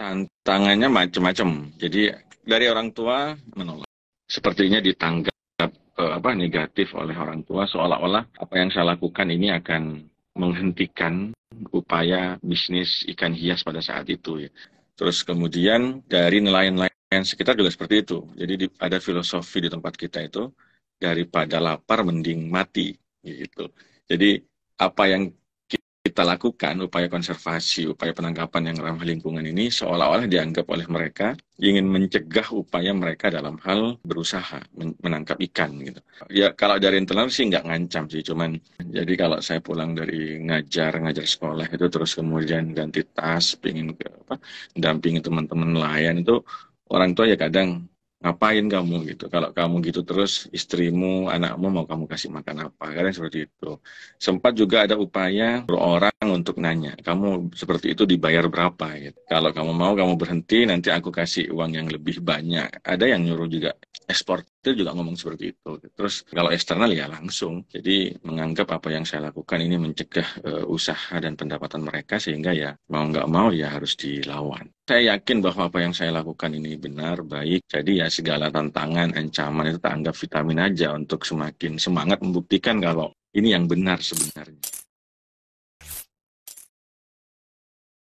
Tantangannya macam-macam. Jadi dari orang tua menolak. Sepertinya ditanggap uh, apa negatif oleh orang tua seolah-olah apa yang saya lakukan ini akan menghentikan upaya bisnis ikan hias pada saat itu ya. Terus kemudian dari nelayan-nelayan sekitar juga seperti itu. Jadi di, ada filosofi di tempat kita itu daripada lapar mending mati gitu. Jadi apa yang kita lakukan, upaya konservasi, upaya penangkapan yang ramah lingkungan ini seolah-olah dianggap oleh mereka ingin mencegah upaya mereka dalam hal berusaha menangkap ikan gitu. Ya kalau dari internal sih nggak ngancam sih, cuman jadi kalau saya pulang dari ngajar ngajar sekolah itu terus kemudian ganti tas, pingin ke apa, dampingi teman-teman nelayan itu orang tua ya kadang ngapain kamu gitu kalau kamu gitu terus istrimu anakmu mau kamu kasih makan apa kadang seperti itu sempat juga ada upaya orang untuk nanya kamu seperti itu dibayar berapa gitu kalau kamu mau kamu berhenti nanti aku kasih uang yang lebih banyak ada yang nyuruh juga ekspor itu juga ngomong seperti itu. Terus kalau eksternal ya langsung. Jadi menganggap apa yang saya lakukan ini mencegah e, usaha dan pendapatan mereka sehingga ya mau nggak mau ya harus dilawan. Saya yakin bahwa apa yang saya lakukan ini benar, baik. Jadi ya segala tantangan, ancaman itu tak anggap vitamin aja untuk semakin semangat membuktikan kalau ini yang benar sebenarnya.